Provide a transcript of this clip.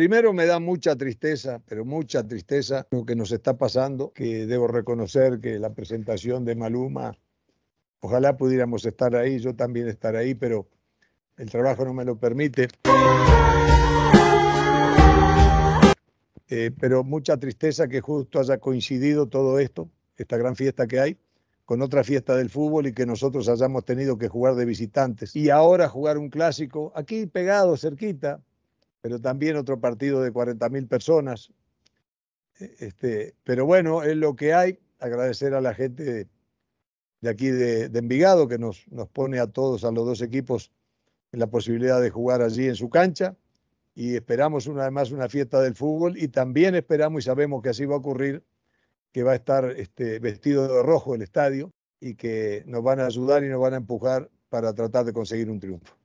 Primero me da mucha tristeza, pero mucha tristeza lo que nos está pasando, que debo reconocer que la presentación de Maluma, ojalá pudiéramos estar ahí, yo también estar ahí, pero el trabajo no me lo permite. Eh, pero mucha tristeza que justo haya coincidido todo esto, esta gran fiesta que hay, con otra fiesta del fútbol y que nosotros hayamos tenido que jugar de visitantes. Y ahora jugar un clásico aquí pegado, cerquita, pero también otro partido de 40.000 personas. E, este, pero bueno, es lo que hay. Agradecer a la gente de aquí de, Envigado que nos, nos pone a todos, a los dos equipos, en la posibilidad de jugar allí en su cancha. Y esperamos una, más una fiesta del fútbol y también esperamos y sabemos que así va a ocurrir, que va a estar este, vestido de rojo el estadio y que nos van a ayudar y nos van a empujar para tratar de conseguir un triunfo.